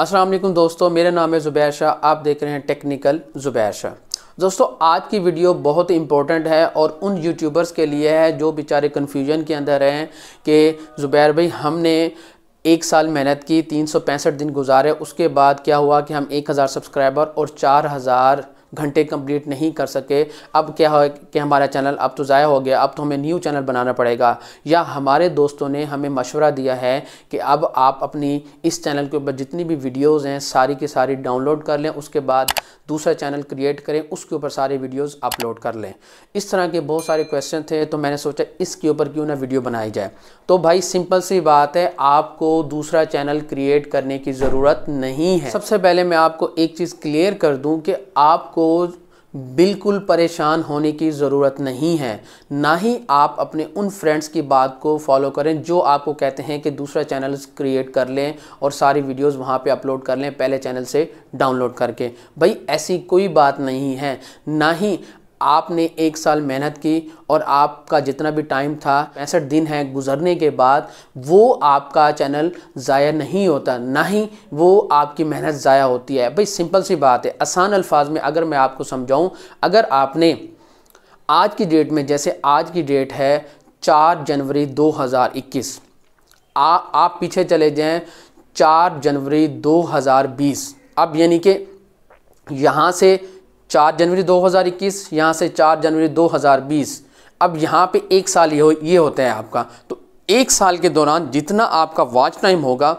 अस्सलाम वालेकुम दोस्तों मेरा नाम है ज़ुबैर शाह आप देख रहे हैं टेक्निकल ज़ुबैर शाह दोस्तों आज की वीडियो बहुत इंपॉर्टेंट है और उन यूट्यूबर्स के लिए है जो बेचारे कन्फ्यूजन के अंदर हैं कि ज़ुबैर भाई हमने एक साल मेहनत की तीन दिन गुजारे उसके बाद क्या हुआ कि हम एक हज़ार सब्सक्राइबर और चार हज़ार घंटे कंप्लीट नहीं कर सके अब क्या हो कि हमारा चैनल अब तो ज़ाया हो गया अब तो हमें न्यू चैनल बनाना पड़ेगा या हमारे दोस्तों ने हमें मशवरा दिया है कि अब आप अपनी इस चैनल के ऊपर जितनी भी वीडियोज़ हैं सारी की सारी डाउनलोड कर लें उसके बाद दूसरा चैनल क्रिएट करें उसके ऊपर सारे वीडियोस अपलोड कर लें इस तरह के बहुत सारे क्वेश्चन थे तो मैंने सोचा इसके ऊपर क्यों ना वीडियो बनाई जाए तो भाई सिंपल सी बात है आपको दूसरा चैनल क्रिएट करने की ज़रूरत नहीं है सबसे पहले मैं आपको एक चीज़ क्लियर कर दूँ कि आपको बिल्कुल परेशान होने की ज़रूरत नहीं है ना ही आप अपने उन फ्रेंड्स की बात को फॉलो करें जो आपको कहते हैं कि दूसरा चैनल क्रिएट कर लें और सारी वीडियोस वहाँ पे अपलोड कर लें पहले चैनल से डाउनलोड करके भाई ऐसी कोई बात नहीं है ना ही आपने एक साल मेहनत की और आपका जितना भी टाइम था पैंसठ दिन है गुजरने के बाद वो आपका चैनल ज़ाया नहीं होता ना ही वो आपकी मेहनत ज़ाया होती है भाई सिंपल सी बात है आसान अल्फाज में अगर मैं आपको समझाऊं अगर आपने आज की डेट में जैसे आज की डेट है चार जनवरी 2021 आ, आप पीछे चले जाएँ चार जनवरी दो अब यानी कि यहाँ से चार जनवरी 2021 यहाँ से चार जनवरी 2020 अब यहाँ पे एक साल ये हो, ये होता है आपका तो एक साल के दौरान जितना आपका वॉच टाइम होगा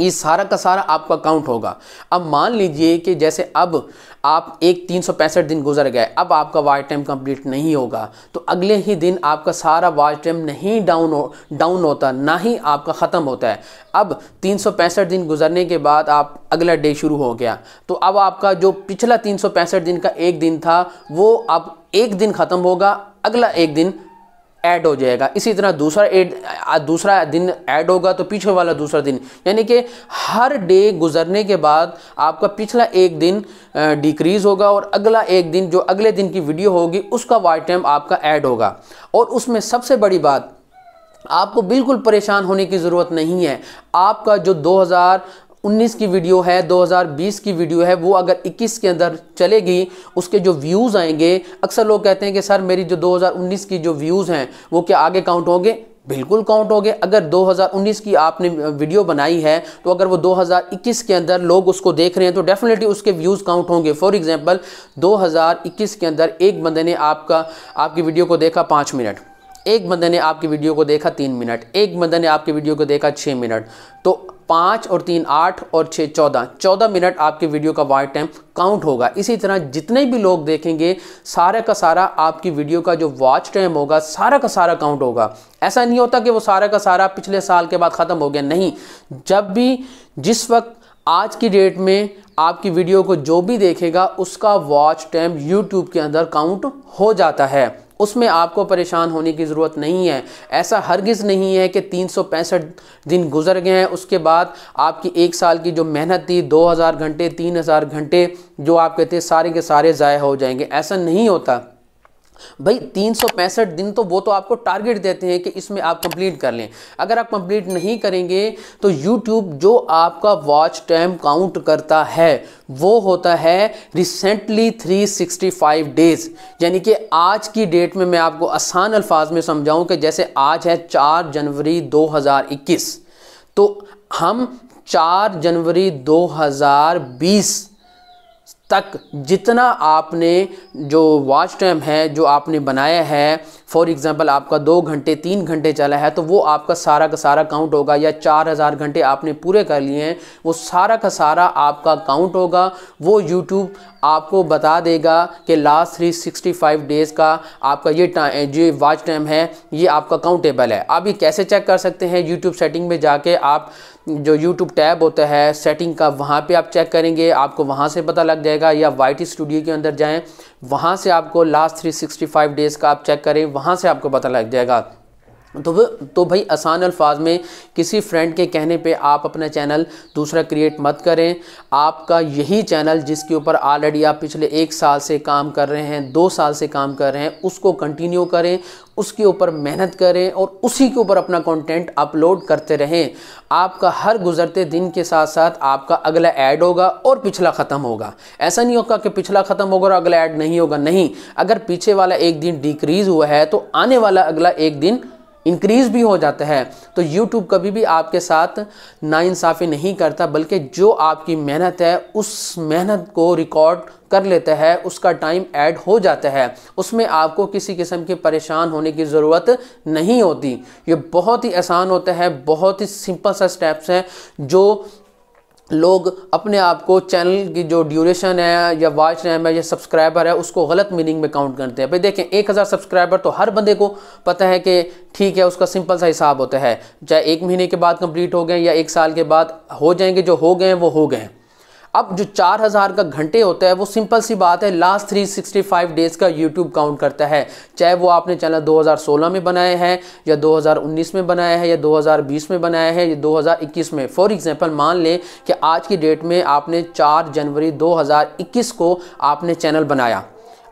ये सारा का सारा आपका काउंट होगा अब मान लीजिए कि जैसे अब आप एक तीन सौ पैंसठ दिन गुजर गए अब आपका वाच टाइम कंप्लीट नहीं होगा तो अगले ही दिन आपका सारा वाच टाइम नहीं डाउन हो डाउन होता ना ही आपका ख़त्म होता है अब तीन सौ पैंसठ दिन गुजरने के बाद आप अगला डे शुरू हो गया तो अब आपका जो पिछला तीन सौ पैंसठ दिन का एक दिन था वो अब एक दिन ख़त्म होगा अगला एक दिन ऐड हो जाएगा इसी तरह दूसरा एड दूसरा दिन ऐड होगा तो पीछे वाला दूसरा दिन यानी कि हर डे गुजरने के बाद आपका पिछला एक दिन डिक्रीज़ होगा और अगला एक दिन जो अगले दिन की वीडियो होगी उसका वाइट टाइम आपका ऐड होगा और उसमें सबसे बड़ी बात आपको बिल्कुल परेशान होने की ज़रूरत नहीं है आपका जो 19 की वीडियो है 2020 की वीडियो है वो अगर 21 के अंदर चलेगी उसके जो व्यूज़ आएंगे अक्सर लोग कहते हैं कि सर मेरी जो 2019 की जो व्यूज़ हैं वो क्या आगे काउंट होंगे बिल्कुल काउंट हो गए अगर 2019 की आपने वीडियो बनाई है तो अगर वो 2021 के अंदर लोग उसको देख रहे हैं तो डेफिनेटली उसके व्यूज़ काउंट होंगे फॉर एग्जांपल 2021 के अंदर एक बंदे ने आपका आपकी वीडियो को देखा पाँच मिनट एक बंदे ने आपकी वीडियो को देखा तीन मिनट एक बंदे ने आपकी वीडियो को देखा छः मिनट तो पाँच और तीन आठ और छः चौदह चौदह मिनट आपके वीडियो का वाइट टाइम काउंट होगा इसी तरह जितने भी लोग देखेंगे सारा का सारा आपकी वीडियो का जो वॉच टाइम होगा सारा का सारा काउंट होगा ऐसा नहीं होता कि वो सारा का सारा पिछले साल के बाद ख़त्म हो गया नहीं जब भी जिस वक्त आज की डेट में आपकी वीडियो को जो भी देखेगा उसका वॉच टाइम यूट्यूब के अंदर काउंट हो जाता है उसमें आपको परेशान होने की ज़रूरत नहीं है ऐसा हरगिज़ नहीं है कि तीन दिन गुजर गए हैं उसके बाद आपकी एक साल की जो मेहनत थी 2000 घंटे 3000 घंटे जो आप कहते हैं सारे के सारे ज़ाय हो जाएंगे ऐसा नहीं होता भाई तीन दिन तो वो तो आपको टारगेट देते हैं कि इसमें आप कंप्लीट कर लें अगर आप कंप्लीट नहीं करेंगे तो यूट्यूब जो आपका वॉच टाइम काउंट करता है वो होता है रिसेंटली 365 डेज़ यानी कि आज की डेट में मैं आपको आसान अल्फाज में समझाऊं कि जैसे आज है 4 जनवरी 2021 तो हम 4 जनवरी 2020 तक जितना आपने जो वॉच टाइम है जो आपने बनाया है फॉर एग्ज़ाम्पल आपका दो घंटे तीन घंटे चला है तो वो आपका सारा का सारा काउंट होगा या चार हज़ार घंटे आपने पूरे कर लिए हैं वो सारा का सारा आपका काउंट होगा वो यूट्यूब आपको बता देगा कि last three sixty five days का आपका ये टाइम जो वॉच टाइम है ये आपका काउंटेबल है आप ये कैसे चेक कर सकते हैं यूट्यूब सेटिंग में जाके आप जो यूट्यूब टैब होता है सेटिंग का वहाँ पर आप चेक करेंगे आपको वहाँ से पता लग जाएगा या वाई स्टूडियो के अंदर जाएँ वहाँ से आपको last three sixty five days का आप चेक करें वहाँ से आपको पता लग जाएगा तो तो भाई आसान अल्फाज में किसी फ्रेंड के कहने पे आप अपना चैनल दूसरा क्रिएट मत करें आपका यही चैनल जिसके ऊपर ऑलरेडी आप पिछले एक साल से काम कर रहे हैं दो साल से काम कर रहे हैं उसको कंटिन्यू करें उसके ऊपर मेहनत करें और उसी के ऊपर अपना कंटेंट अपलोड करते रहें आपका हर गुजरते दिन के साथ साथ आपका अगला ऐड होगा और पिछला ख़त्म होगा ऐसा नहीं होगा कि पिछला ख़त्म होगा और अगला ऐड नहीं होगा नहीं अगर पीछे वाला एक दिन डिक्रीज़ हुआ है तो आने वाला अगला एक दिन इंक्रीज भी हो जाता है तो यूट्यूब कभी भी आपके साथ नाइंसाफ़ी नहीं करता बल्कि जो आपकी मेहनत है उस मेहनत को रिकॉर्ड कर लेता है उसका टाइम ऐड हो जाता है उसमें आपको किसी किस्म की परेशान होने की ज़रूरत नहीं होती ये बहुत ही आसान होता है बहुत ही सिंपल सा स्टेप्स हैं जो लोग अपने आप को चैनल की जो ड्यूरेशन है या वॉच टाइम है या सब्सक्राइबर है उसको गलत मीनिंग में काउंट करते हैं भाई देखें एक हज़ार सब्सक्राइबर तो हर बंदे को पता है कि ठीक है उसका सिंपल सा हिसाब होता है चाहे एक महीने के बाद कंप्लीट हो गए या एक साल के बाद हो जाएंगे जो हो गए हैं वो हो गए हैं अब जो 4000 का घंटे होता है वो सिंपल सी बात है लास्ट 365 डेज का यूट्यूब काउंट करता है चाहे वो आपने चैनल 2016 में बनाया है या 2019 में बनाया है या 2020 में बनाया है या 2021 में फॉर एग्जांपल मान लें कि आज की डेट में आपने 4 जनवरी 2021 को आपने चैनल बनाया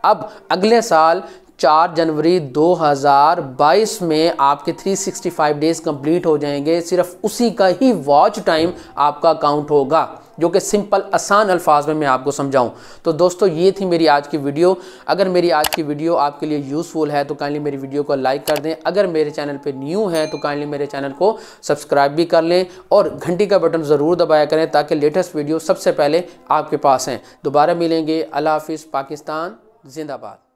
अब अगले साल चार जनवरी 2022 में आपके 365 डेज़ कंप्लीट हो जाएंगे सिर्फ उसी का ही वॉच टाइम आपका काउंट होगा जो कि सिंपल आसान अल्फाज में मैं आपको समझाऊँ तो दोस्तों ये थी मेरी आज की वीडियो अगर मेरी आज की वीडियो आपके लिए यूज़फुल है तो काइंडली मेरी वीडियो को लाइक कर दें अगर मेरे चैनल पर न्यू है तो काइंडली मेरे चैनल को सब्सक्राइब भी कर लें और घंटी का बटन ज़रूर दबाया करें ताकि लेटेस्ट वीडियो सबसे पहले आपके पास हैं दोबारा मिलेंगे अला हाफिज़ पाकिस्तान जिंदाबाद